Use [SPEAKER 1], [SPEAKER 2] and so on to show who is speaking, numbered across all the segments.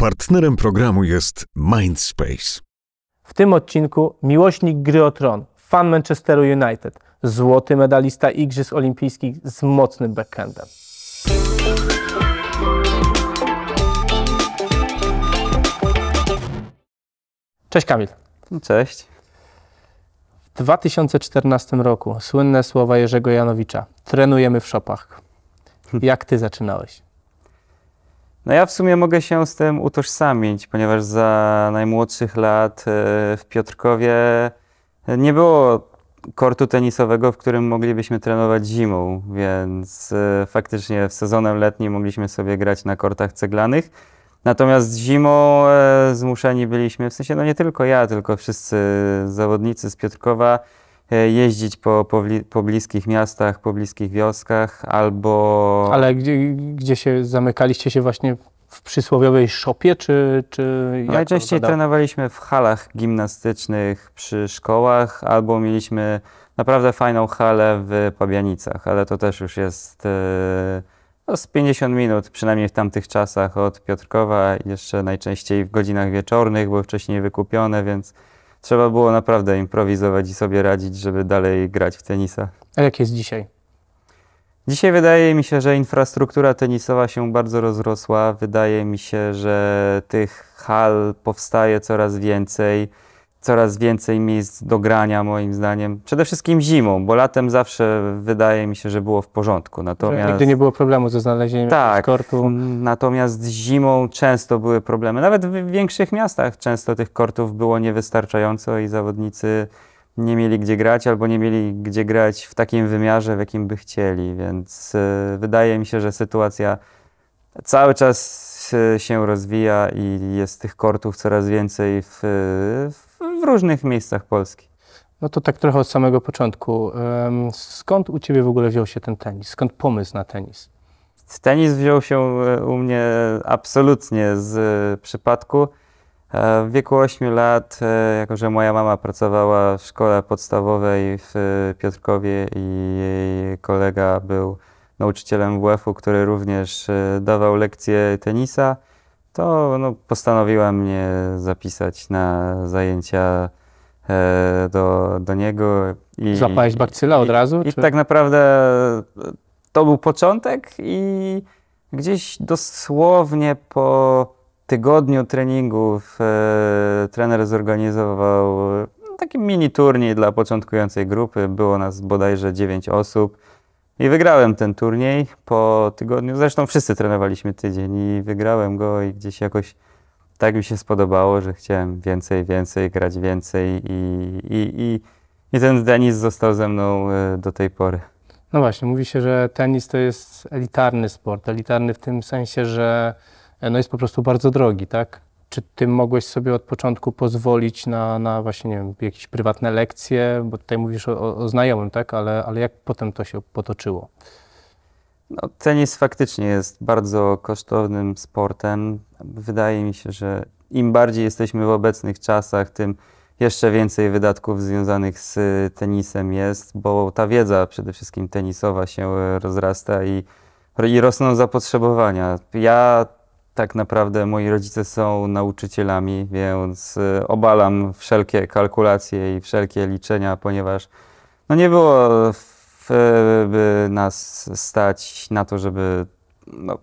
[SPEAKER 1] Partnerem programu jest Mindspace.
[SPEAKER 2] W tym odcinku miłośnik gry o tron, fan Manchesteru United, złoty medalista Igrzysk Olimpijskich z mocnym backhandem. Cześć Kamil. No, cześć. W 2014 roku słynne słowa Jerzego Janowicza. Trenujemy w szopach. Jak ty zaczynałeś? No ja w sumie mogę się z tym
[SPEAKER 1] utożsamić, ponieważ za najmłodszych lat e, w Piotrkowie e, nie było kortu tenisowego, w którym moglibyśmy trenować zimą, więc e, faktycznie w sezonem letnim mogliśmy sobie grać na kortach ceglanych. Natomiast zimą zmuszeni byliśmy, w sensie no nie tylko ja, tylko wszyscy zawodnicy z Piotrkowa, E, jeździć po, po, po, bliskich miastach, po bliskich wioskach, albo...
[SPEAKER 2] Ale gdzie, gdzie się zamykaliście się właśnie w przysłowiowej szopie, czy, czy jak Najczęściej
[SPEAKER 1] trenowaliśmy w halach gimnastycznych przy szkołach, albo mieliśmy naprawdę fajną halę w Pabianicach, ale to też już jest e, no, z 50 minut, przynajmniej w tamtych czasach od Piotrkowa, jeszcze najczęściej w godzinach wieczornych, były wcześniej wykupione, więc trzeba było naprawdę improwizować i sobie radzić, żeby dalej grać w tenisa.
[SPEAKER 2] A jak jest dzisiaj? Dzisiaj
[SPEAKER 1] wydaje mi się, że infrastruktura tenisowa się bardzo rozrosła. Wydaje mi się, że tych hal powstaje coraz więcej coraz więcej miejsc do grania, moim zdaniem. Przede wszystkim zimą, bo latem zawsze wydaje mi się, że było w porządku. Natomiast... nigdy nie było problemu ze znalezieniem tak, kortu. Natomiast zimą często były problemy. Nawet w większych miastach często tych kortów było niewystarczająco i zawodnicy nie mieli gdzie grać albo nie mieli gdzie grać w takim wymiarze, w jakim by chcieli. Więc e, wydaje mi się, że sytuacja cały czas e, się rozwija i jest tych kortów coraz więcej w, w w różnych miejscach Polski.
[SPEAKER 2] No to tak trochę od samego początku. Skąd u Ciebie w ogóle wziął się ten tenis? Skąd pomysł na tenis?
[SPEAKER 1] Tenis wziął się e, u mnie absolutnie z e, przypadku. E, w wieku 8 lat, jako że moja mama pracowała w szkole podstawowej w Piotrkowie i jej kolega był nauczycielem WF-u, który również dawał lekcje tenisa, to no, postanowiłem mnie zapisać na zajęcia e, do, do niego. I, Złapałeś bakcyla od razu? I czy? tak naprawdę e, to był początek i gdzieś dosłownie po tygodniu treningów e, trener zorganizował taki mini turniej dla początkującej grupy. Było nas bodajże 9 osób. I wygrałem ten turniej po tygodniu. Zresztą wszyscy trenowaliśmy tydzień i wygrałem go i gdzieś jakoś tak mi się spodobało, że chciałem więcej, więcej, grać więcej i, i, i, i ten tenis został ze mną e, do tej pory.
[SPEAKER 2] No właśnie, mówi się, że tenis to jest elitarny sport. Elitarny w tym sensie, że e, no jest po prostu bardzo drogi, tak? Czy ty mogłeś sobie od początku pozwolić na, na właśnie, nie wiem, jakieś prywatne lekcje? Bo tutaj mówisz o, o znajomym, tak? Ale, ale jak potem to się potoczyło? No, tenis
[SPEAKER 1] faktycznie jest bardzo kosztownym sportem.
[SPEAKER 2] Wydaje
[SPEAKER 1] mi się, że im bardziej jesteśmy w obecnych czasach, tym jeszcze więcej wydatków związanych z tenisem jest, bo ta wiedza przede wszystkim tenisowa się rozrasta i, i rosną zapotrzebowania. Ja tak naprawdę moi rodzice są nauczycielami, więc y, obalam wszelkie kalkulacje i wszelkie liczenia, ponieważ no nie było by nas stać na to, żeby no,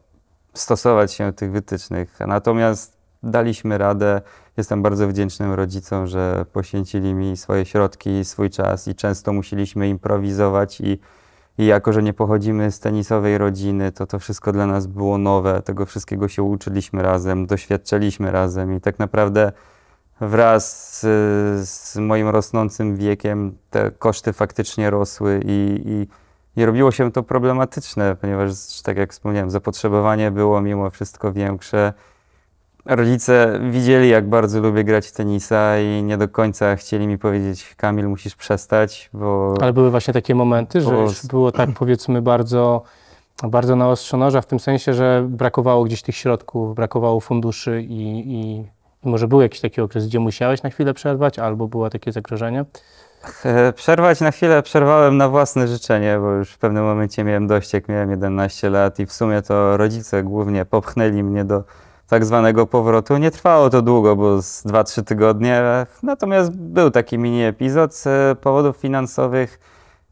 [SPEAKER 1] stosować się tych wytycznych. Natomiast daliśmy radę. Jestem bardzo wdzięcznym rodzicom, że poświęcili mi swoje środki, swój czas i często musieliśmy improwizować i i jako, że nie pochodzimy z tenisowej rodziny, to to wszystko dla nas było nowe. Tego wszystkiego się uczyliśmy razem, doświadczaliśmy razem i tak naprawdę wraz z, z moim rosnącym wiekiem te koszty faktycznie rosły i, i, i, robiło się to problematyczne, ponieważ, tak jak wspomniałem, zapotrzebowanie było mimo wszystko większe Rodzice widzieli, jak bardzo lubię grać w tenisa i nie do końca chcieli mi powiedzieć, Kamil, musisz przestać, bo... Ale były
[SPEAKER 2] właśnie takie momenty, że już było tak powiedzmy bardzo, bardzo że w tym sensie, że brakowało gdzieś tych środków, brakowało funduszy i, i, i może był jakiś taki okres, gdzie musiałeś na chwilę przerwać albo było takie zagrożenie?
[SPEAKER 1] E, przerwać na chwilę przerwałem na własne życzenie, bo już w pewnym momencie miałem dość, jak miałem 11 lat i w sumie to rodzice głównie popchnęli mnie do tak zwanego powrotu. Nie trwało to długo, bo z 2-3 tygodnie. Natomiast był taki mini epizod z powodów finansowych.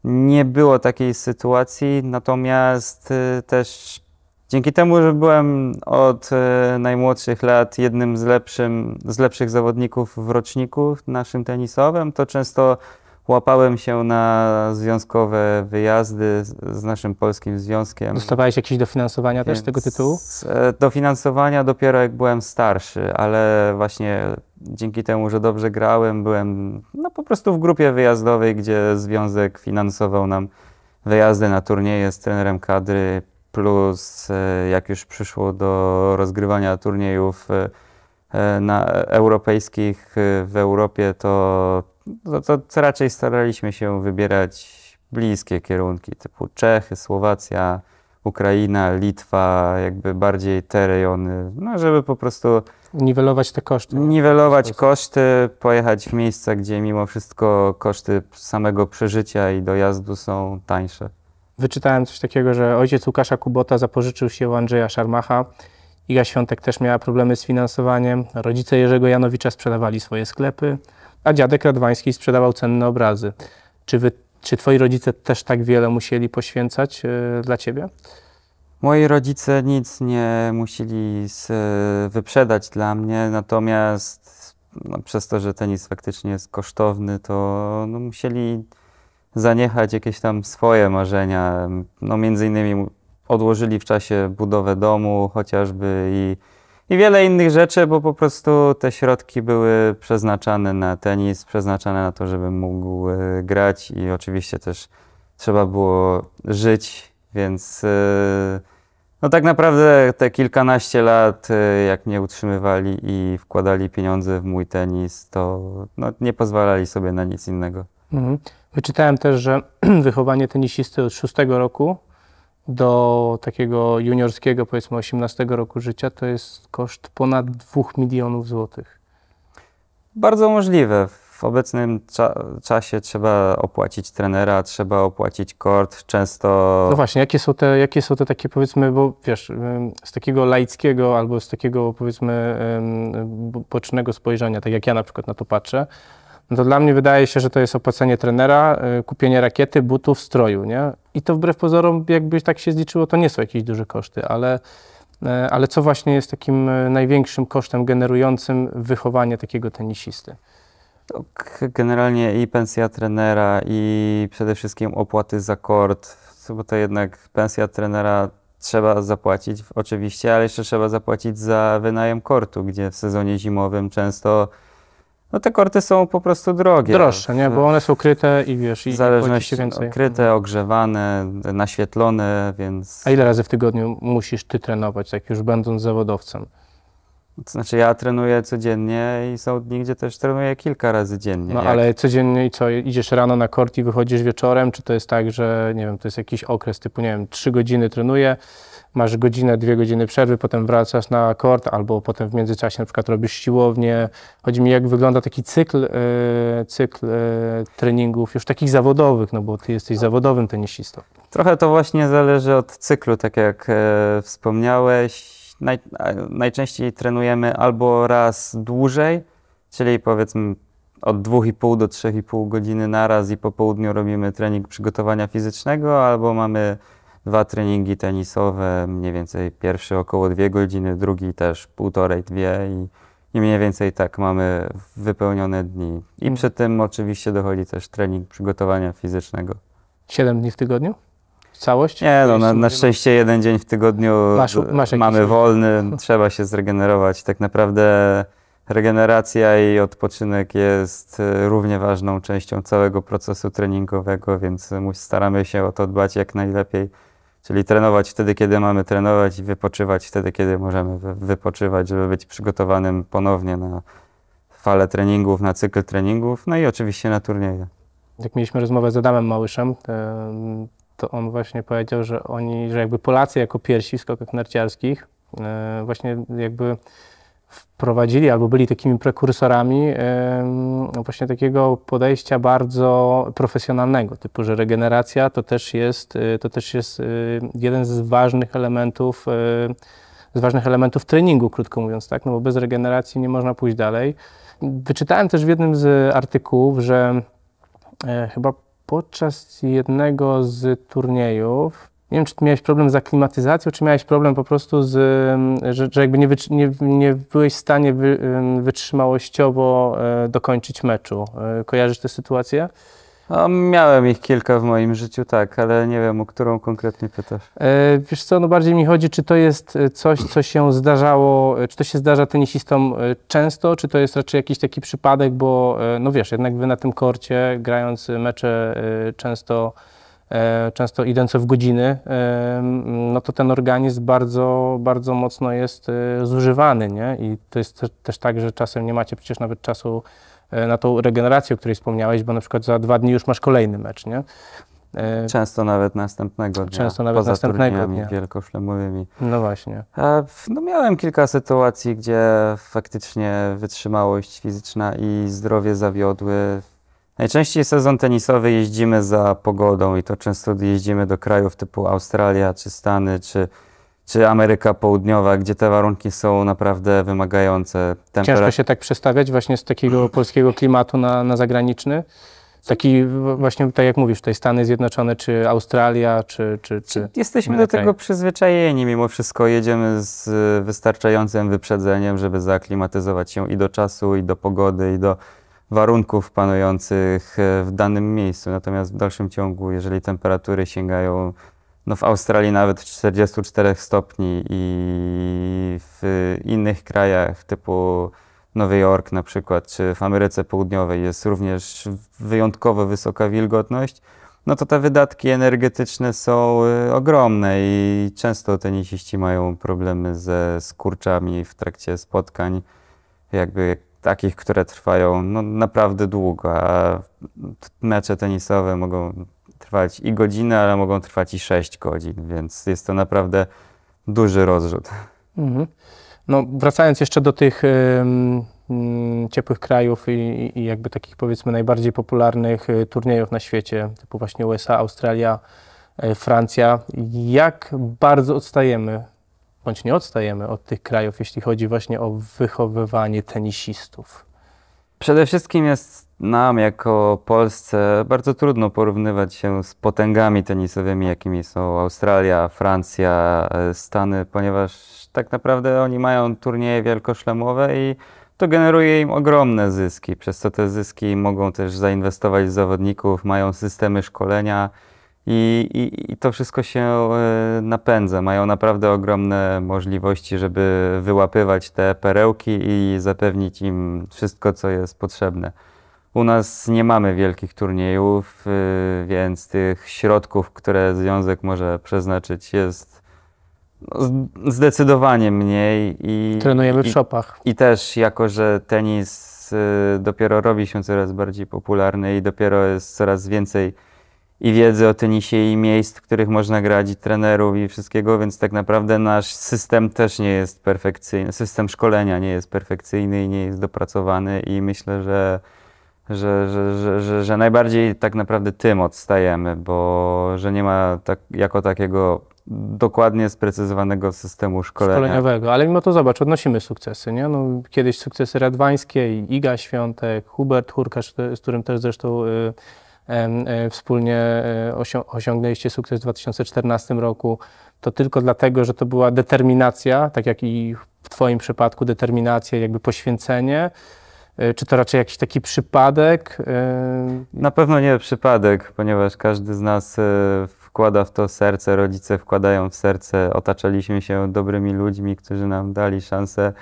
[SPEAKER 1] Nie było takiej sytuacji, natomiast y, też dzięki temu, że byłem od y, najmłodszych lat jednym z, lepszym, z lepszych zawodników w roczniku naszym tenisowym, to często Łapałem się na związkowe wyjazdy z, naszym polskim związkiem.
[SPEAKER 2] Dostawałeś jakieś dofinansowania Więc też z tego tytułu?
[SPEAKER 1] E, dofinansowania dopiero jak byłem starszy, ale właśnie dzięki temu, że dobrze grałem, byłem no,
[SPEAKER 2] po prostu w grupie
[SPEAKER 1] wyjazdowej, gdzie związek finansował nam wyjazdy na turnieje z trenerem kadry, plus e, jak już przyszło do rozgrywania turniejów e, na europejskich w Europie, to to, to, to raczej staraliśmy się wybierać bliskie kierunki, typu Czechy, Słowacja, Ukraina, Litwa, jakby bardziej te rejony, no żeby po prostu... Niwelować te koszty. Niwelować koszty, pojechać w miejsca, gdzie mimo wszystko koszty samego przeżycia i dojazdu są tańsze.
[SPEAKER 2] Wyczytałem coś takiego, że ojciec Łukasza Kubota zapożyczył się u Andrzeja Szarmacha. Iga Świątek też miała problemy z finansowaniem. Rodzice Jerzego Janowicza sprzedawali swoje sklepy a dziadek Radwański sprzedawał cenne obrazy. Czy, wy, czy twoi rodzice też tak wiele musieli poświęcać y, dla ciebie? Moi rodzice nic nie musieli z, e, wyprzedać dla
[SPEAKER 1] mnie, natomiast no, przez to, że tenis faktycznie jest kosztowny, to no, musieli zaniechać jakieś tam swoje marzenia. No, między innymi odłożyli w czasie budowę domu chociażby i i wiele innych rzeczy, bo po prostu te środki były przeznaczane na tenis, przeznaczane na to, żebym mógł e, grać i oczywiście też trzeba było żyć, więc e, no tak naprawdę te kilkanaście lat, e, jak mnie utrzymywali i wkładali pieniądze w mój tenis, to no, nie pozwalali sobie na nic innego.
[SPEAKER 2] Mhm. Wyczytałem też, że wychowanie tenisisty od szóstego roku do takiego juniorskiego, powiedzmy 18 roku życia, to jest koszt ponad 2 milionów złotych.
[SPEAKER 1] Bardzo możliwe. W obecnym cza czasie trzeba opłacić trenera, trzeba opłacić kort, często... No
[SPEAKER 2] właśnie, jakie są, te, jakie są te takie powiedzmy, bo wiesz, z takiego laickiego albo z takiego powiedzmy bocznego spojrzenia, tak jak ja na przykład na to patrzę, no to dla mnie wydaje się, że to jest opłacenie trenera, e, kupienie rakiety, butów, stroju, nie? I to wbrew pozorom, jakbyś tak się zliczyło, to nie są jakieś duże koszty, ale, e, ale co właśnie jest takim e, największym kosztem generującym wychowanie takiego tenisisty? No, generalnie i pensja
[SPEAKER 1] trenera, i przede wszystkim opłaty za kort, bo to jednak pensja trenera trzeba zapłacić oczywiście, ale jeszcze trzeba zapłacić za wynajem kortu, gdzie w sezonie zimowym często
[SPEAKER 2] no te korty są po prostu drogie. Droższe, nie? Bo one są
[SPEAKER 1] kryte i wiesz, i w zależności więcej. Kryte, mhm. ogrzewane, naświetlone, więc...
[SPEAKER 2] A ile razy w tygodniu musisz ty trenować, Tak już będąc zawodowcem? To znaczy ja
[SPEAKER 1] trenuję codziennie i są dni, gdzie też trenuję kilka razy dziennie. No jak... ale
[SPEAKER 2] codziennie i co, idziesz rano na kort i wychodzisz wieczorem, czy to jest tak, że nie wiem, to jest jakiś okres typu, nie wiem, trzy godziny trenuję, masz godzinę, dwie godziny przerwy, potem wracasz na akord, albo potem w międzyczasie na przykład robisz siłownię. Chodzi mi, jak wygląda taki cykl, e, cykl e, treningów już takich zawodowych, no bo ty jesteś zawodowym tenisistą. Trochę to właśnie zależy od
[SPEAKER 1] cyklu, tak jak e, wspomniałeś. Naj, najczęściej trenujemy albo raz dłużej, czyli powiedzmy od 2,5 do 3,5 godziny na raz i po południu robimy trening przygotowania fizycznego, albo mamy dwa treningi tenisowe, mniej więcej pierwszy około dwie godziny, drugi też półtorej, dwie i, i mniej więcej tak mamy wypełnione dni. I mhm. przy tym oczywiście dochodzi też trening przygotowania fizycznego.
[SPEAKER 2] Siedem dni w tygodniu? Całość? Nie, no na, na szczęście
[SPEAKER 1] jeden dzień w tygodniu masz, masz mamy wolny, trzeba się zregenerować. Tak naprawdę regeneracja i odpoczynek jest y, równie ważną częścią całego procesu treningowego, więc y, staramy się o to dbać jak najlepiej. Czyli trenować wtedy, kiedy mamy trenować i wypoczywać wtedy, kiedy możemy wypoczywać, żeby być przygotowanym ponownie na falę treningów, na cykl treningów, no i oczywiście na turnieje.
[SPEAKER 2] Jak mieliśmy rozmowę z Adamem Małyszem, to on właśnie powiedział, że oni, że jakby Polacy jako pierwsi w skokach narciarskich e, właśnie jakby wprowadzili albo byli takimi prekursorami no właśnie takiego podejścia bardzo profesjonalnego, typu, że regeneracja to też jest, y, to też jest y, jeden z ważnych elementów y, z ważnych elementów treningu, krótko mówiąc, tak? no bo bez regeneracji nie można pójść dalej. Wyczytałem też w jednym z artykułów, że e, chyba podczas jednego z turniejów nie wiem, czy ty miałeś problem z aklimatyzacją, czy miałeś problem po prostu z, że, że jakby nie, nie, nie byłeś w stanie wy, wytrzymałościowo e, dokończyć meczu. E, kojarzysz tę sytuację? No, miałem ich kilka w moim życiu, tak, ale nie wiem, o którą konkretnie pytasz. E, wiesz co, no bardziej mi chodzi, czy to jest e, coś, co się zdarzało, czy to się zdarza tenisistom często, czy to jest raczej jakiś taki przypadek, bo no wiesz, jednak wy na tym korcie, grając mecze często E, często idące w godziny, e, no to ten organizm bardzo, bardzo mocno jest e, zużywany, nie? I to jest też tak, że czasem nie macie przecież nawet czasu na tą regenerację, o której wspomniałeś, bo na przykład za dwa dni już masz kolejny mecz, nie? Często nawet następnego dnia. Często nawet poza następnego dnia.
[SPEAKER 1] wielkoszlemowymi. No właśnie. no miałem kilka sytuacji, gdzie faktycznie wytrzymałość fizyczna i zdrowie zawiodły. Najczęściej sezon tenisowy jeździmy za pogodą i to często jeździmy do krajów typu Australia czy Stany czy, czy Ameryka Południowa, gdzie te warunki są naprawdę wymagające.
[SPEAKER 2] Temperat Ciężko się tak przestawiać właśnie z takiego polskiego klimatu na, na zagraniczny? Taki właśnie, tak jak mówisz, tutaj Stany Zjednoczone, czy Australia, czy... czy, czy
[SPEAKER 1] Jesteśmy do tego przyzwyczajeni, mimo wszystko jedziemy z wystarczającym wyprzedzeniem, żeby zaaklimatyzować się i do czasu, i do pogody, i do warunków panujących e, w danym miejscu. Natomiast w dalszym ciągu, jeżeli temperatury sięgają no w Australii nawet 44 stopni i w innych krajach typu Nowy Jork na przykład, czy w Ameryce Południowej jest również wyjątkowo wysoka wilgotność, no to te wydatki energetyczne są e, ogromne i często tenisiści mają problemy ze skurczami w trakcie spotkań. Jakby takich, które trwają no, naprawdę długo, a mecze tenisowe mogą trwać i godzinę, ale mogą trwać i 6 godzin, więc jest to naprawdę duży rozrzut.
[SPEAKER 2] Mhm. No, wracając jeszcze do tych y, y, ciepłych krajów i, i, jakby takich powiedzmy najbardziej popularnych y, turniejów na świecie, typu właśnie USA, Australia, e, Francja, jak bardzo odstajemy bądź nie odstajemy od tych krajów, jeśli chodzi właśnie o wychowywanie tenisistów?
[SPEAKER 1] Przede wszystkim jest nam, jako Polsce, bardzo trudno porównywać się z potęgami tenisowymi, jakimi są Australia, Francja, e, Stany, ponieważ tak naprawdę oni mają turnieje wielkoszlemowe i to generuje im ogromne zyski, przez co te zyski mogą też zainwestować w zawodników, mają systemy szkolenia, i, i, I, to wszystko się e, napędza. Mają naprawdę ogromne możliwości, żeby wyłapywać te perełki i zapewnić im wszystko, co jest potrzebne. U nas nie mamy wielkich turniejów, e, więc tych środków, które związek może przeznaczyć, jest no, zdecydowanie mniej. I, Trenujemy w i, szopach. I też, jako że tenis e, dopiero robi się coraz bardziej popularny i dopiero jest coraz więcej i wiedzy o tenisie i miejsc, w których można grać i trenerów i wszystkiego, więc tak naprawdę nasz system też nie jest perfekcyjny, system szkolenia nie jest perfekcyjny i nie jest dopracowany i myślę, że że, że, że, że, najbardziej tak naprawdę tym odstajemy, bo że nie ma tak, jako takiego dokładnie sprecyzowanego systemu szkolenia.
[SPEAKER 2] Szkoleniowego, ale mimo to zobacz, odnosimy sukcesy, nie? No, kiedyś sukcesy radwańskie, Iga Świątek, Hubert Hurkacz, z którym też zresztą... Yy, E, wspólnie e, osiągnęliście sukces w 2014 roku, to tylko dlatego, że to była determinacja, tak jak i w Twoim przypadku determinacja, jakby poświęcenie, e, czy to raczej jakiś taki przypadek? Na pewno nie
[SPEAKER 1] przypadek, ponieważ każdy z nas wkłada w to serce, rodzice wkładają w serce. Otaczaliśmy się dobrymi ludźmi, którzy nam dali szansę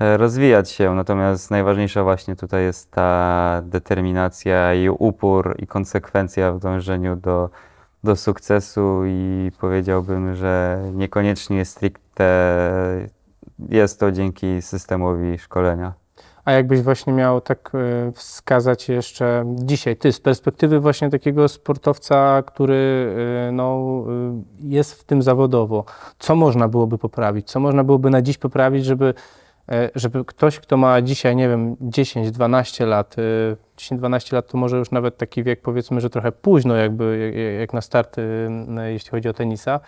[SPEAKER 1] E, rozwijać się. Natomiast najważniejsza właśnie tutaj jest ta determinacja i upór i konsekwencja w dążeniu do, do sukcesu i powiedziałbym, że niekoniecznie stricte jest to dzięki systemowi szkolenia.
[SPEAKER 2] A jakbyś właśnie miał tak e, wskazać jeszcze dzisiaj, ty z perspektywy właśnie takiego sportowca, który e, no, jest w tym zawodowo, co można byłoby poprawić, co można byłoby na dziś poprawić, żeby E, żeby ktoś, kto ma dzisiaj, nie wiem, 10-12 lat, 10-12 e, lat to może już nawet taki wiek, powiedzmy, że trochę późno, jakby jak na start y, jeśli chodzi o tenisa,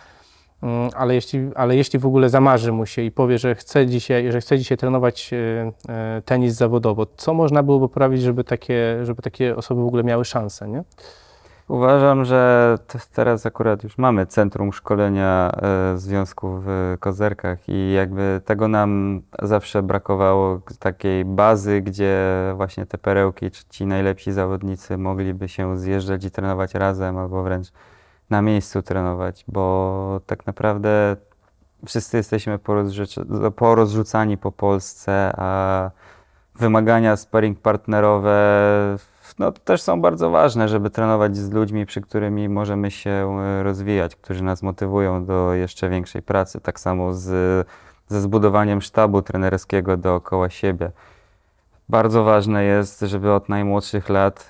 [SPEAKER 2] mm, ale jeśli, ale jeśli w ogóle zamarzy mu się i powie, że chce dzisiaj, że chce dzisiaj trenować e, tenis zawodowo, co można byłoby poprawić, żeby takie, żeby takie osoby w ogóle miały szansę, nie? Uważam, że teraz akurat już mamy Centrum Szkolenia
[SPEAKER 1] e, Związków w Kozerkach i jakby tego nam zawsze brakowało, takiej bazy, gdzie właśnie te perełki, czy ci najlepsi zawodnicy mogliby się zjeżdżać i trenować razem albo wręcz na miejscu trenować, bo tak naprawdę wszyscy jesteśmy no, porozrzucani po Polsce, a wymagania sparring partnerowe no, też są bardzo ważne, żeby trenować z ludźmi, przy którymi możemy się e, rozwijać, którzy nas motywują do jeszcze większej pracy. Tak samo z, ze zbudowaniem sztabu trenerskiego dookoła siebie. Bardzo ważne jest, żeby od najmłodszych lat,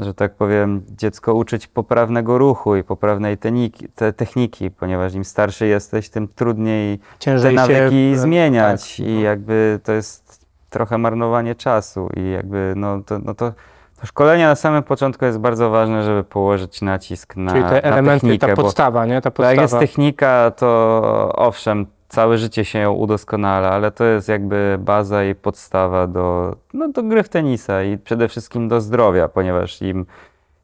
[SPEAKER 1] e, że tak powiem, dziecko uczyć poprawnego ruchu i poprawnej teniki, te techniki, ponieważ im starszy jesteś, tym trudniej Ciężej te nawyki się... E, tak. zmieniać. Tak. I no. jakby to jest trochę marnowanie czasu i jakby no to, no to to szkolenie na samym początku jest bardzo ważne, żeby położyć nacisk na Czyli te elementy, technikę, ta podstawa, nie? Ta podstawa. Jak jest technika, to owszem, całe życie się ją udoskonala, ale to jest jakby baza i podstawa do, no, do gry w tenisa i przede wszystkim do zdrowia, ponieważ im,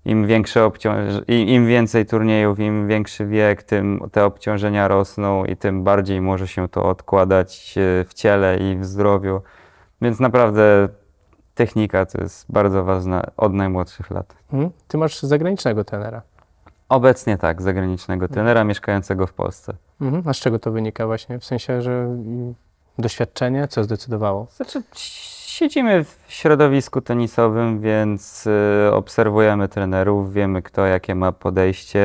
[SPEAKER 1] im większe obciąż... im, im więcej turniejów, im większy wiek, tym te obciążenia rosną i tym bardziej może się to odkładać e, w ciele i w zdrowiu. Więc naprawdę technika to jest bardzo ważna od najmłodszych lat.
[SPEAKER 2] Hmm? Ty masz zagranicznego tenera.
[SPEAKER 1] Obecnie tak, zagranicznego mhm. tenera hmm. mieszkającego w Polsce.
[SPEAKER 2] Hmm. A z czego to wynika właśnie? W sensie, że doświadczenie, co zdecydowało? Znaczy,
[SPEAKER 1] siedzimy w środowisku tenisowym, więc y, obserwujemy trenerów, wiemy kto jakie ma podejście.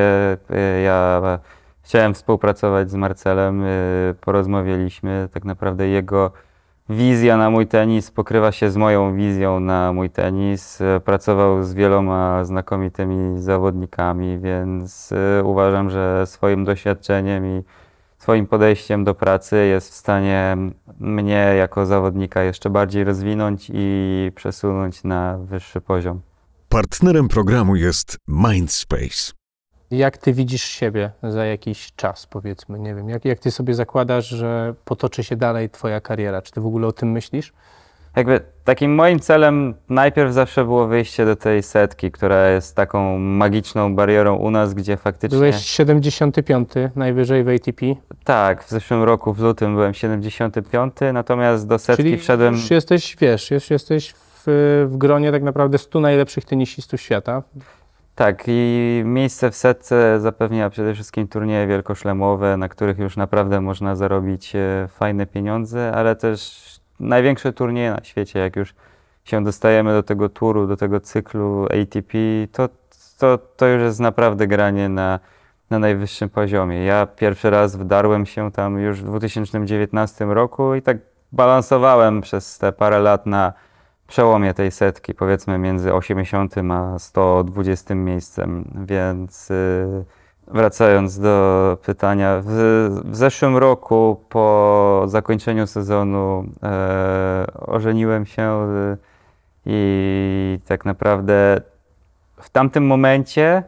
[SPEAKER 1] Y, ja chciałem współpracować z Marcelem, y, porozmawialiśmy, tak naprawdę jego wizja na mój tenis pokrywa się z moją wizją na mój tenis. Pracował z wieloma znakomitymi zawodnikami, więc y, uważam, że swoim doświadczeniem i swoim podejściem do pracy jest w stanie mnie jako zawodnika jeszcze bardziej rozwinąć i przesunąć na wyższy poziom. Partnerem programu jest Mindspace.
[SPEAKER 2] Jak ty widzisz siebie za jakiś czas, powiedzmy, nie wiem, jak, jak ty sobie zakładasz, że potoczy się dalej twoja kariera? Czy ty w ogóle o tym myślisz?
[SPEAKER 1] Jakby takim moim celem najpierw zawsze było wyjście do tej setki, która jest taką magiczną barierą u nas, gdzie faktycznie... Byłeś
[SPEAKER 2] 75 najwyżej w ATP.
[SPEAKER 1] Tak, w zeszłym roku w lutym byłem 75, natomiast do setki Czyli wszedłem... już
[SPEAKER 2] jesteś, wiesz, już jesteś w, w gronie tak naprawdę 100 najlepszych tenisistów świata.
[SPEAKER 1] Tak, i miejsce w setce zapewnia przede wszystkim turnieje wielkoszlemowe, na których już naprawdę można zarobić e, fajne pieniądze, ale też największe turnieje na świecie. Jak już się dostajemy do tego turu, do tego cyklu ATP, to, to, to już jest naprawdę granie na, na najwyższym poziomie. Ja pierwszy raz wdarłem się tam już w 2019 roku i tak balansowałem przez te parę lat na przełomie tej setki, powiedzmy między 80 a 120 miejscem, więc y, wracając do pytania, w, w zeszłym roku po zakończeniu sezonu e, ożeniłem się y, i tak naprawdę w tamtym momencie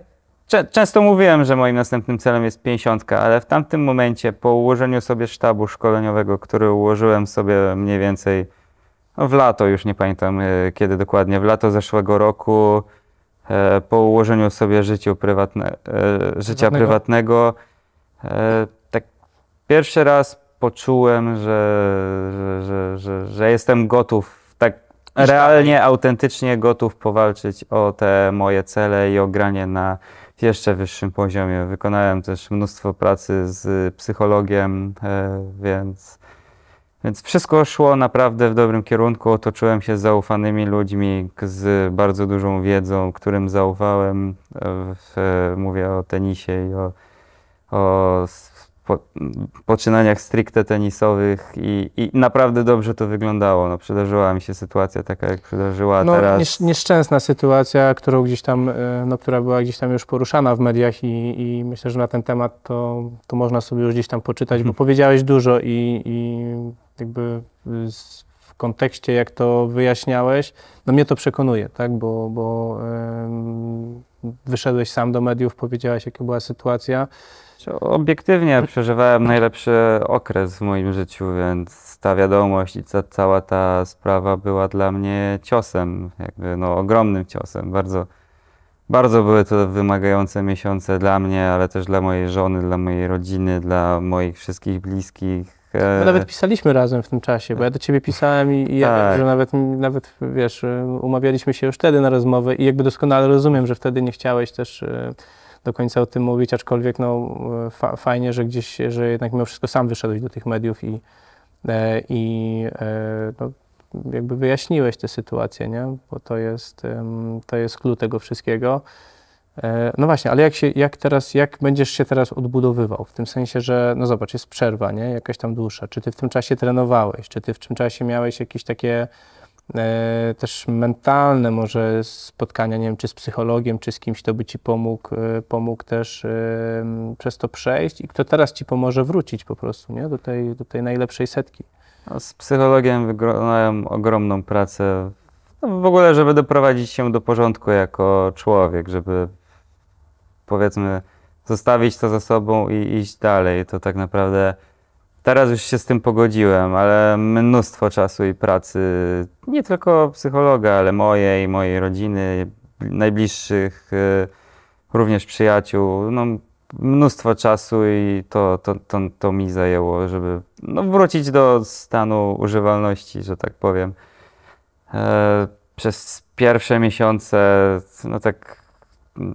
[SPEAKER 1] Często mówiłem, że moim następnym celem jest 50, ale w tamtym momencie, po ułożeniu sobie sztabu szkoleniowego, który ułożyłem sobie mniej więcej w lato, już nie pamiętam e, kiedy dokładnie, w lato zeszłego roku e, po ułożeniu sobie życiu prywatne, e, życia prywatnego, prywatnego tak pierwszy raz poczułem, że, że, że, że, jestem gotów, tak realnie, autentycznie gotów powalczyć o te moje cele i o granie na jeszcze wyższym poziomie. Wykonałem też mnóstwo pracy z psychologiem, więc więc wszystko szło naprawdę w dobrym kierunku. Otoczyłem się zaufanymi ludźmi z bardzo dużą wiedzą, którym zaufałem. E, w, e, mówię o tenisie i o, o po, poczynaniach stricte tenisowych i, i, naprawdę dobrze to wyglądało. No, przydarzyła mi się sytuacja taka, jak przydarzyła no, teraz. Niesz,
[SPEAKER 2] nieszczęsna sytuacja, którą gdzieś tam, e, no, która była gdzieś tam już poruszana w mediach i, i myślę, że na ten temat to, to można sobie już gdzieś tam poczytać, hmm. bo mhm. powiedziałeś dużo i, i jakby y, w kontekście, jak to wyjaśniałeś, no mnie to przekonuje, tak, bo, bo wyszedłeś sam do mediów, powiedziałeś, jaka była sytuacja. Obiektywnie przeżywałem
[SPEAKER 1] najlepszy okres w moim życiu, więc ta wiadomość i cała ta sprawa była dla mnie ciosem, jakby no, ogromnym ciosem. Bardzo, bardzo były to wymagające miesiące dla mnie, ale też dla mojej żony, dla mojej rodziny, dla moich wszystkich bliskich E, My nawet
[SPEAKER 2] pisaliśmy razem w tym czasie, bo ja do ciebie pisałem i, tak. że nawet, nawet, wiesz, y, umawialiśmy się już wtedy na rozmowę i jakby doskonale rozumiem, że wtedy nie chciałeś też y, do końca o tym mówić, aczkolwiek no y, fa fajnie, że gdzieś, że jednak mimo wszystko sam wyszedłeś do tych mediów i, e, i e, no, jakby wyjaśniłeś tę sytuację, nie? Bo to jest, to jest klucz tego wszystkiego. E, no właśnie, ale jak, się, jak teraz, jak będziesz się teraz odbudowywał? W tym sensie, że no zobacz, jest przerwa, nie? Jakaś tam dłuższa. Czy ty w tym czasie trenowałeś? Czy ty w tym czasie miałeś jakieś takie e, też mentalne może spotkania, nie wiem, czy z psychologiem, czy z kimś, kto by ci pomógł, e, pomógł też e, przez to przejść i kto teraz ci pomoże wrócić po prostu, nie? Do tej, do tej najlepszej setki. No, z psychologiem wykonałem ogromną
[SPEAKER 1] pracę. No, w ogóle, żeby doprowadzić się do porządku jako człowiek, żeby powiedzmy, zostawić to za sobą i iść dalej. To tak naprawdę teraz już się z tym pogodziłem, ale mnóstwo czasu i pracy, nie tylko psychologa, ale mojej, mojej rodziny, najbliższych, y, również przyjaciół. No, mnóstwo czasu i to, to, to, to mi zajęło, żeby no, wrócić do stanu używalności, że tak powiem. E, przez pierwsze miesiące, no tak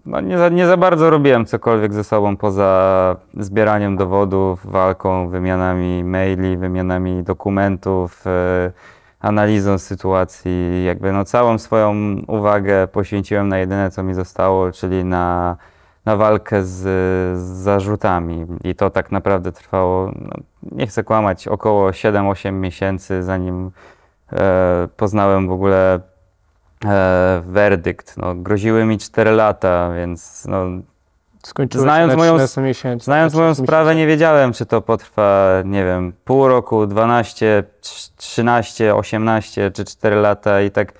[SPEAKER 1] no nie, za, nie za bardzo robiłem cokolwiek ze sobą poza zbieraniem dowodów, walką, wymianami maili, wymianami dokumentów, e, analizą sytuacji. Jakby no całą swoją uwagę poświęciłem na jedyne, co mi zostało, czyli na, na walkę z, z zarzutami. I to tak naprawdę trwało, no, nie chcę kłamać, około 7-8 miesięcy, zanim e, poznałem w ogóle e, werdykt. No, groziły mi 4 lata, więc no,
[SPEAKER 2] znając moją, znając moją
[SPEAKER 1] sprawę, nie wiedziałem, czy to potrwa, nie wiem, pół roku, 12, 13, 18 czy 4 lata i tak.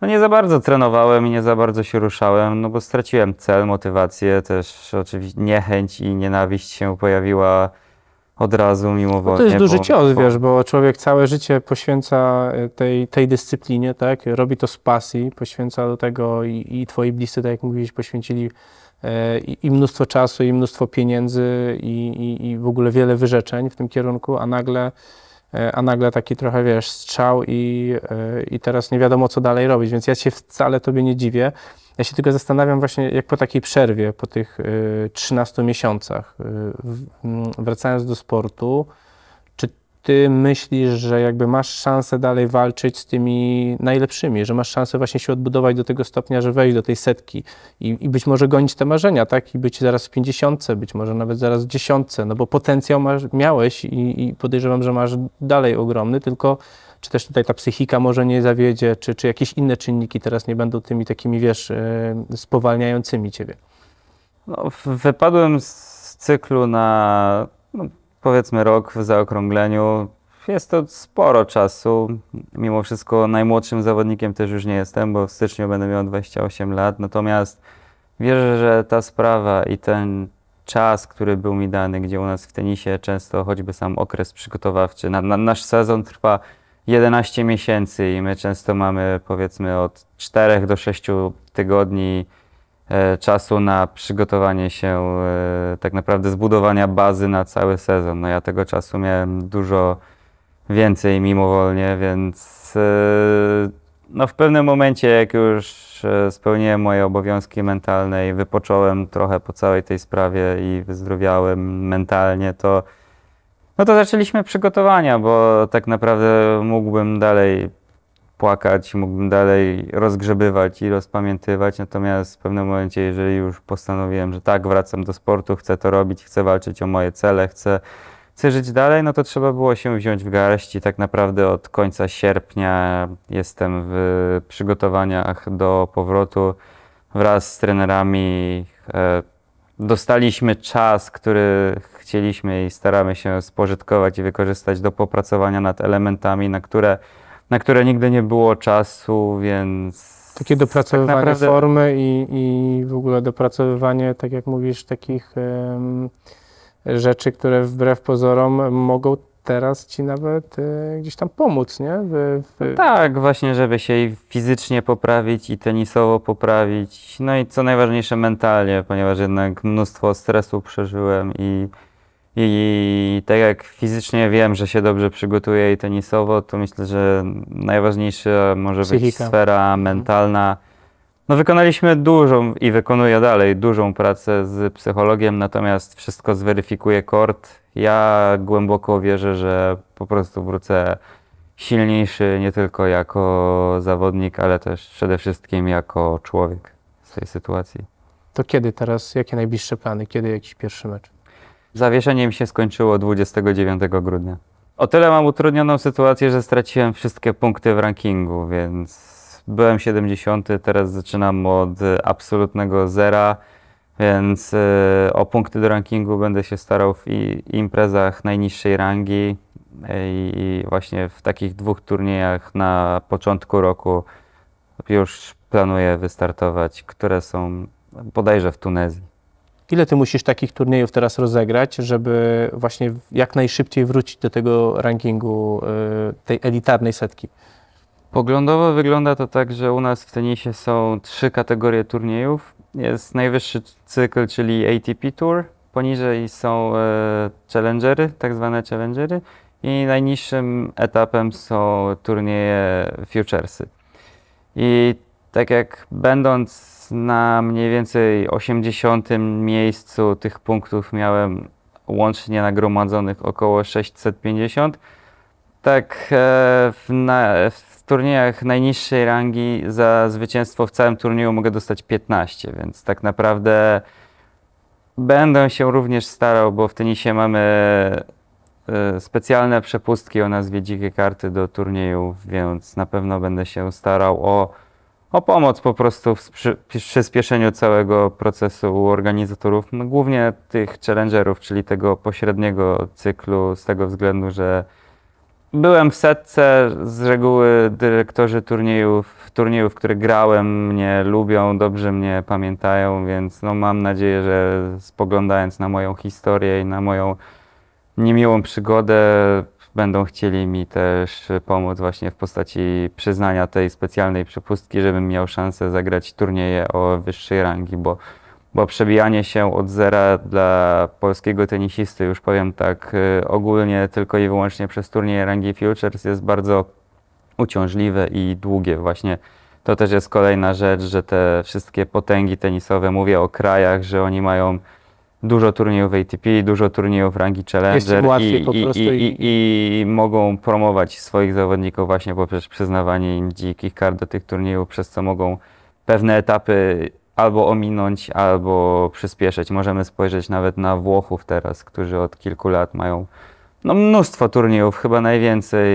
[SPEAKER 1] No nie za bardzo trenowałem i nie za bardzo się ruszałem, no bo straciłem cel, motywację, też oczywiście niechęć i nienawiść się pojawiła od razu mimowolnie. No to jest duży bo, cios,
[SPEAKER 2] bo... wiesz, bo człowiek całe życie poświęca e, tej, tej dyscyplinie, tak? Robi to z pasji, poświęca do tego i, i twoi bliscy, tak jak mówiłeś, poświęcili e, i mnóstwo czasu, i mnóstwo pieniędzy, i, i, i w ogóle wiele wyrzeczeń w tym kierunku, a nagle e, a nagle taki trochę, wiesz, strzał i, e, i teraz nie wiadomo, co dalej robić, więc ja się wcale tobie nie dziwię. Ja się tylko zastanawiam właśnie, jak po takiej przerwie, po tych 13 y, miesiącach, y, mm, wracając do sportu, czy ty myślisz, że jakby masz szansę dalej walczyć z tymi najlepszymi, że masz szansę właśnie się odbudować do tego stopnia, że wejść do tej setki i, i być może gonić te marzenia, tak? I być zaraz w pięćdziesiątce, być może nawet zaraz w dziesiątce, no bo potencjał masz, miałeś i, i podejrzewam, że masz dalej ogromny, tylko czy też tutaj ta psychika może nie zawiedzie, czy, czy jakieś inne czynniki teraz nie będą tymi takimi, wiesz, e, spowalniającymi ciebie? No, wypadłem z cyklu na no,
[SPEAKER 1] powiedzmy rok w zaokrągleniu. Jest to sporo czasu. Mimo wszystko najmłodszym zawodnikiem też już nie jestem, bo w styczniu będę miał 28 lat. Natomiast wierzę, że ta sprawa i ten czas, który był mi dany, gdzie u nas w tenisie często choćby sam okres przygotowawczy, na, na nasz sezon trwa 11 miesięcy i my często mamy powiedzmy od 4 do 6 tygodni e, czasu na przygotowanie się, e, tak naprawdę zbudowania bazy na cały sezon. No ja tego czasu miałem dużo więcej mimowolnie, więc e, no w pewnym momencie, jak już spełniłem moje obowiązki mentalne i wypocząłem trochę po całej tej sprawie i wyzdrowiałem mentalnie, to no to zaczęliśmy przygotowania, bo tak naprawdę mógłbym dalej płakać, mógłbym dalej rozgrzebywać i rozpamiętywać, natomiast w pewnym momencie, jeżeli już postanowiłem, że tak, wracam do sportu, chcę to robić, chcę walczyć o moje cele, chcę, chcę żyć dalej, no to trzeba było się wziąć w garść i tak naprawdę od końca sierpnia jestem w przygotowaniach do powrotu wraz z trenerami. E, dostaliśmy czas, który chcieliśmy i staramy się spożytkować i wykorzystać do popracowania nad elementami, na które, na które nigdy nie było czasu, więc.
[SPEAKER 2] Takie dopracowywanie tak naprawdę... formy i, i w ogóle dopracowywanie, tak jak mówisz, takich um, rzeczy, które wbrew pozorom mogą teraz ci nawet y, gdzieś tam pomóc, nie? W, w... No
[SPEAKER 1] tak, właśnie, żeby się i fizycznie poprawić, i tenisowo poprawić, no i co najważniejsze mentalnie, ponieważ jednak mnóstwo stresu przeżyłem i i tak jak fizycznie wiem, że się dobrze przygotuję i tenisowo, to myślę, że najważniejsza może Psychika. być sfera mhm. mentalna. No wykonaliśmy dużą i wykonuję dalej dużą pracę z psychologiem, natomiast wszystko zweryfikuje kort. Ja głęboko wierzę, że po prostu wrócę silniejszy nie tylko jako zawodnik, ale też przede wszystkim jako człowiek z tej sytuacji.
[SPEAKER 2] To kiedy teraz, jakie najbliższe plany, kiedy jakiś pierwszy mecz?
[SPEAKER 1] Zawieszenie mi się skończyło 29 grudnia. O tyle mam utrudnioną sytuację, że straciłem wszystkie punkty w rankingu, więc byłem 70, teraz zaczynam od absolutnego zera, więc y, o punkty do rankingu będę się starał w imprezach najniższej rangi i właśnie w takich dwóch turniejach na początku roku już planuję wystartować, które są bodajże w Tunezji.
[SPEAKER 2] Ile ty musisz takich turniejów teraz rozegrać, żeby właśnie jak najszybciej wrócić do tego rankingu y, tej elitarnej setki?
[SPEAKER 1] Poglądowo wygląda to tak, że u nas w tenisie są trzy kategorie turniejów. Jest najwyższy cykl, czyli ATP Tour, poniżej są e, challengery, tak zwane challengery i najniższym etapem są turnieje futuresy. I tak jak będąc na mniej więcej 80 miejscu tych punktów miałem łącznie nagromadzonych około 650, tak e, w, na, w turniejach najniższej rangi za zwycięstwo w całym turnieju mogę dostać 15, więc tak naprawdę będę się również starał, bo w tenisie mamy e, specjalne przepustki o nazwie dzikie karty do turniejów, więc na pewno będę się starał o o pomoc po prostu w przyspieszeniu całego procesu u organizatorów, no głównie tych challengerów, czyli tego pośredniego cyklu, z tego względu, że byłem w setce, z reguły dyrektorzy turniejów, turniejów, w których grałem, mnie lubią, dobrze mnie pamiętają, więc no mam nadzieję, że spoglądając na moją historię i na moją niemiłą przygodę, będą chcieli mi też pomóc właśnie w postaci przyznania tej specjalnej przepustki, żebym miał szansę zagrać turnieje o wyższej rangi, bo, bo przebijanie się od zera dla polskiego tenisisty, już powiem tak y, ogólnie, tylko i wyłącznie przez turnieje rangi Futures jest bardzo uciążliwe i długie właśnie. To też jest kolejna rzecz, że te wszystkie potęgi tenisowe, mówię o krajach, że oni mają dużo turniejów ATP, dużo turniejów rangi Challenger i, i, i, i, mogą promować swoich zawodników właśnie poprzez przyznawanie im dzikich kart do tych turniejów, przez co mogą pewne etapy albo ominąć, albo przyspieszyć. Możemy spojrzeć nawet na Włochów teraz, którzy od kilku lat mają no, mnóstwo turniejów, chyba najwięcej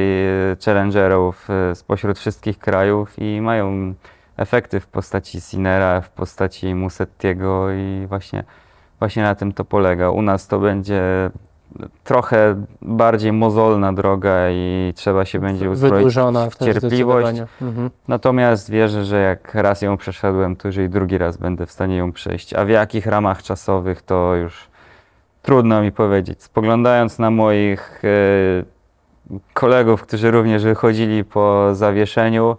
[SPEAKER 1] challengerów e, spośród wszystkich krajów i mają efekty w postaci Sinera, w postaci Musettiego i właśnie właśnie na tym to polega. U nas to będzie trochę bardziej mozolna droga i trzeba się będzie uzbroić w cierpliwość. Mhm. Natomiast wierzę, że jak raz ją przeszedłem, to już i drugi raz będę w stanie ją przejść. A w jakich ramach czasowych to już trudno mi powiedzieć. Spoglądając na moich e, kolegów, którzy również wychodzili po zawieszeniu,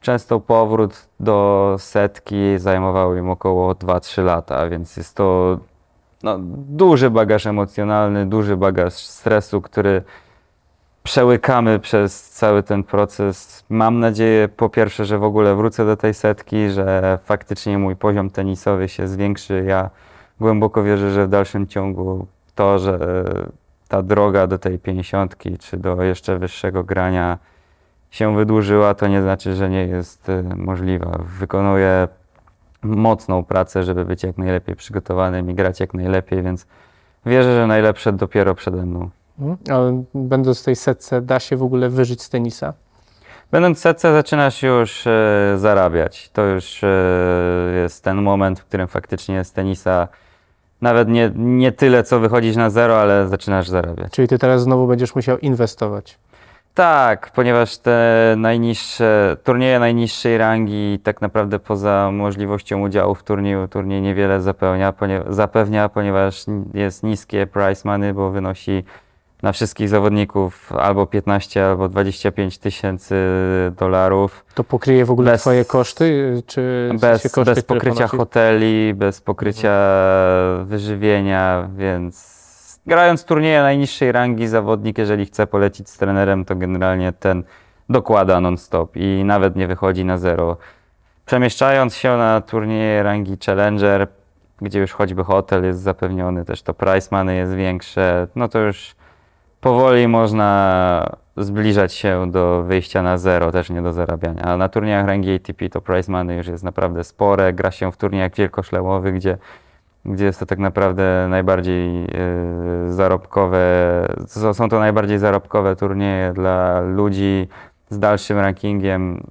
[SPEAKER 1] często powrót do setki zajmował im około 2-3 lata, więc jest to no, duży bagaż emocjonalny, duży bagaż stresu, który przełykamy przez cały ten proces. Mam nadzieję, po pierwsze, że w ogóle wrócę do tej setki, że faktycznie mój poziom tenisowy się zwiększy. Ja głęboko wierzę, że w dalszym ciągu to, że e, ta droga do tej pięćdziesiątki czy do jeszcze wyższego grania się wydłużyła, to nie znaczy, że nie jest e, możliwa. Wykonuję mocną pracę, żeby być jak najlepiej przygotowanym i grać jak najlepiej, więc wierzę, że najlepsze dopiero przede mną.
[SPEAKER 2] Mhm. Ale będąc w tej setce, da się w ogóle wyżyć z tenisa? Będąc w setce, zaczynasz
[SPEAKER 1] już e, zarabiać. To już e, jest ten moment, w którym faktycznie z tenisa nawet nie, nie tyle, co wychodzić na zero, ale zaczynasz zarabiać.
[SPEAKER 2] Czyli ty teraz znowu będziesz musiał inwestować.
[SPEAKER 1] Tak, ponieważ te najniższe turnieje najniższej rangi tak naprawdę poza możliwością udziału w turnieju turniej niewiele zapełnia, ponie, zapewnia, ponieważ jest niskie price money, bo wynosi na wszystkich zawodników albo 15 albo 25 tysięcy dolarów.
[SPEAKER 2] To pokryje w ogóle bez, twoje koszty? Czy bez, koszty, bez pokrycia
[SPEAKER 1] hoteli, bez pokrycia mhm. wyżywienia, więc grając turnieje najniższej rangi zawodnik, jeżeli chce polecić z trenerem, to generalnie ten dokłada non-stop i nawet nie wychodzi na zero. Przemieszczając się na turnieje rangi Challenger, gdzie już choćby hotel jest zapewniony, też to price money jest większe, no to już powoli można zbliżać się do wyjścia na zero, też nie do zarabiania. A na turniejach rangi ATP to price money już jest naprawdę spore, gra się w turniejach wielkoszlemowych, gdzie gdzie jest to tak naprawdę najbardziej y, zarobkowe, są to najbardziej zarobkowe turnieje dla ludzi z dalszym rankingiem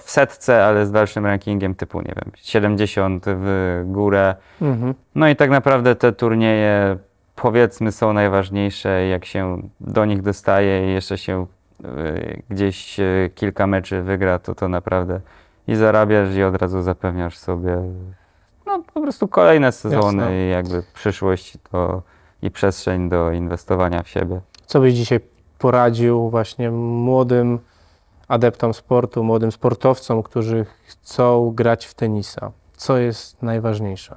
[SPEAKER 1] w setce, ale z dalszym rankingiem typu, nie wiem, 70 w górę. Mhm. No i tak naprawdę te turnieje powiedzmy są najważniejsze, jak się do nich dostaje i jeszcze się y, gdzieś y, kilka meczy wygra, to to naprawdę i zarabiasz i od razu zapewniasz sobie no, po prostu kolejne sezony Jasne. i jakby przyszłość to i przestrzeń do inwestowania w siebie.
[SPEAKER 2] Co byś dzisiaj poradził właśnie młodym adeptom sportu, młodym sportowcom, którzy chcą grać w tenisa? Co jest najważniejsze?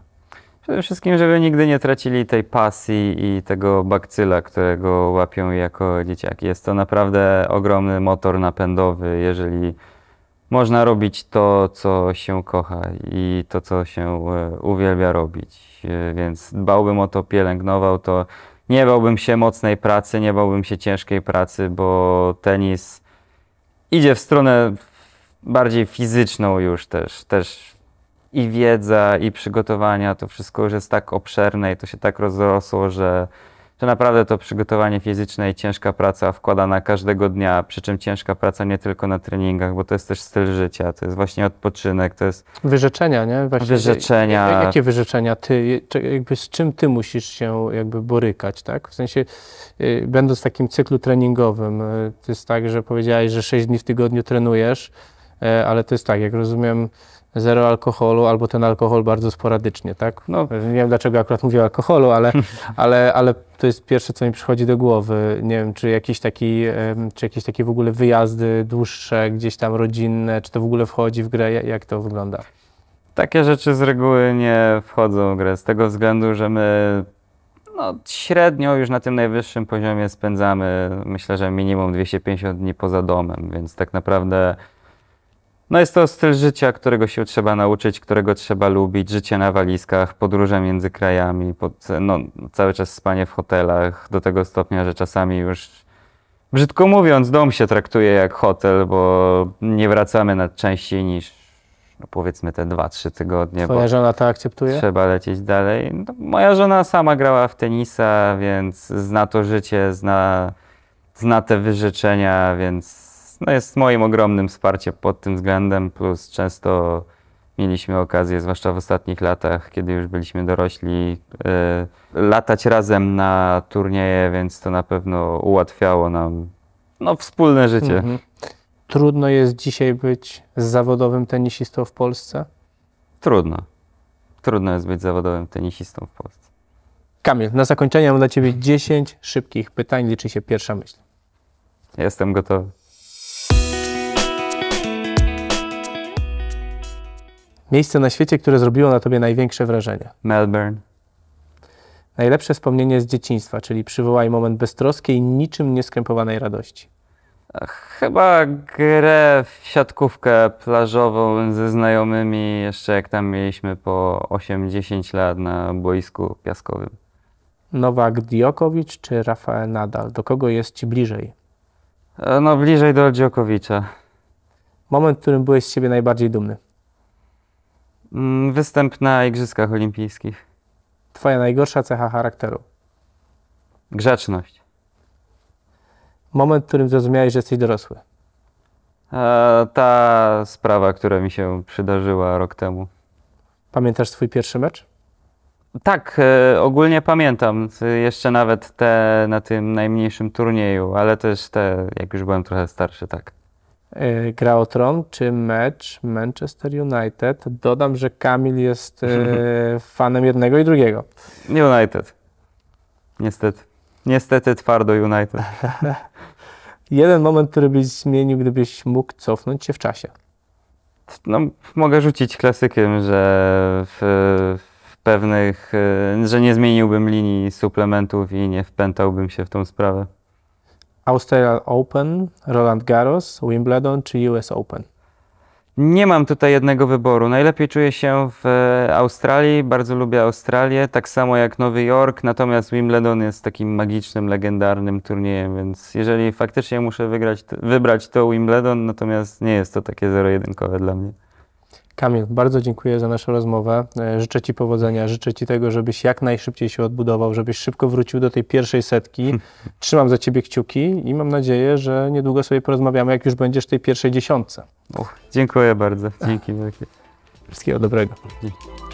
[SPEAKER 1] Przede wszystkim, żeby nigdy nie tracili tej pasji i tego bakcyla, którego łapią jako dzieciaki. Jest to naprawdę ogromny motor napędowy, jeżeli można robić to, co się kocha i to, co się e, uwielbia robić, e, więc dbałbym o to, pielęgnował to. Nie bałbym się mocnej pracy, nie bałbym się ciężkiej pracy, bo tenis idzie w stronę bardziej fizyczną już też. Też i wiedza, i przygotowania, to wszystko już jest tak obszerne i to się tak rozrosło, że to naprawdę to przygotowanie fizyczne i ciężka praca wkładana każdego dnia, przy czym ciężka praca nie tylko na treningach, bo to jest też styl życia, to jest właśnie odpoczynek, to jest...
[SPEAKER 2] Wyrzeczenia, nie? Właśnie, wyrzeczenia. Jakie wyrzeczenia ty, jakby z czym ty musisz się jakby borykać, tak? W sensie, y, będąc w takim cyklu treningowym, y, to jest tak, że powiedziałeś, że 6 dni w tygodniu trenujesz, y, ale to jest tak, jak rozumiem, zero alkoholu albo ten alkohol bardzo sporadycznie, tak? No, nie wiem dlaczego akurat mówię o alkoholu, ale, ale, ale to jest pierwsze, co mi przychodzi do głowy. Nie wiem, czy jakieś taki, czy jakieś takie w ogóle wyjazdy dłuższe, gdzieś tam rodzinne, czy to w ogóle wchodzi w grę, jak to wygląda? Takie rzeczy z reguły nie wchodzą
[SPEAKER 1] w grę, z tego względu, że my no, średnio już na tym najwyższym poziomie spędzamy, myślę, że minimum 250 dni poza domem, więc tak naprawdę no jest to styl życia, którego się trzeba nauczyć, którego trzeba lubić. Życie na walizkach, podróże między krajami, pod, no, cały czas spanie w hotelach, do tego stopnia, że czasami już, brzydko mówiąc, dom się traktuje jak hotel, bo nie wracamy na częściej niż no, powiedzmy te 2-3 tygodnie. Twoja
[SPEAKER 2] żona to akceptuje?
[SPEAKER 1] Trzeba lecieć dalej. No, moja żona sama grała w tenisa, więc zna to życie, zna, zna te wyrzeczenia, więc jest, no jest moim ogromnym wsparciem pod tym względem, plus często mieliśmy okazję, zwłaszcza w ostatnich latach, kiedy już byliśmy dorośli, y, latać razem na turnieje, więc to na pewno ułatwiało nam
[SPEAKER 2] no, wspólne życie. Mhm. Trudno jest dzisiaj być zawodowym tenisistą w Polsce?
[SPEAKER 1] Trudno. Trudno jest być zawodowym tenisistą w Polsce.
[SPEAKER 2] Kamil, na zakończenie mam dla Ciebie 10 szybkich pytań. Liczy się pierwsza myśl.
[SPEAKER 1] Jestem gotowy.
[SPEAKER 2] Miejsce na świecie, które zrobiło na tobie największe wrażenie. Melbourne. Najlepsze wspomnienie z dzieciństwa, czyli przywołaj moment beztroskiej, niczym nieskrępowanej radości.
[SPEAKER 1] Chyba grę w siatkówkę plażową ze znajomymi, jeszcze jak tam mieliśmy po 8-10 lat na boisku piaskowym.
[SPEAKER 2] Nowak Djokovic czy Rafael Nadal? Do kogo jest ci bliżej?
[SPEAKER 1] E, no, bliżej do Djokovicza. Moment, w którym byłeś z siebie najbardziej dumny? Mm, występ na Igrzyskach Olimpijskich.
[SPEAKER 2] Twoja najgorsza cecha charakteru.
[SPEAKER 1] Grzeczność.
[SPEAKER 2] Moment, w którym zrozumiałeś, że jesteś dorosły.
[SPEAKER 1] E, ta sprawa, która mi się przydarzyła rok temu.
[SPEAKER 2] Pamiętasz swój pierwszy mecz?
[SPEAKER 1] Tak, e, ogólnie pamiętam. E, jeszcze nawet te na tym najmniejszym turnieju, ale też te, jak już byłem trochę starszy, tak.
[SPEAKER 2] E, gra o tron, czy mecz Manchester United. Dodam, że Kamil jest e, fanem jednego i drugiego.
[SPEAKER 1] United. Niestety. Niestety twardo United.
[SPEAKER 2] Jeden moment, który byś zmienił, gdybyś mógł cofnąć się w czasie.
[SPEAKER 1] No, mogę rzucić klasykiem, że w, w pewnych, e, że nie zmieniłbym linii suplementów i nie wpętałbym się w tą sprawę.
[SPEAKER 2] Australian Open, Roland Garros, Wimbledon czy US Open?
[SPEAKER 1] Nie mam tutaj jednego wyboru. Najlepiej czuję się w e, Australii, bardzo lubię Australię, tak samo jak Nowy Jork, natomiast Wimbledon jest takim magicznym, legendarnym turniejem, więc jeżeli faktycznie muszę wygrać, wybrać to Wimbledon, natomiast nie jest to takie zero-jedynkowe dla mnie.
[SPEAKER 2] Kamil, bardzo dziękuję za naszą rozmowę. E, życzę Ci powodzenia, życzę Ci tego, żebyś jak najszybciej się odbudował, żebyś szybko wrócił do tej pierwszej setki. Hmm. Trzymam za Ciebie kciuki i mam nadzieję, że niedługo sobie porozmawiamy, jak już będziesz w tej pierwszej dziesiątce. Uch, dziękuję bardzo. Dzięki wielkie. Wszystkiego dobrego. Dzięki.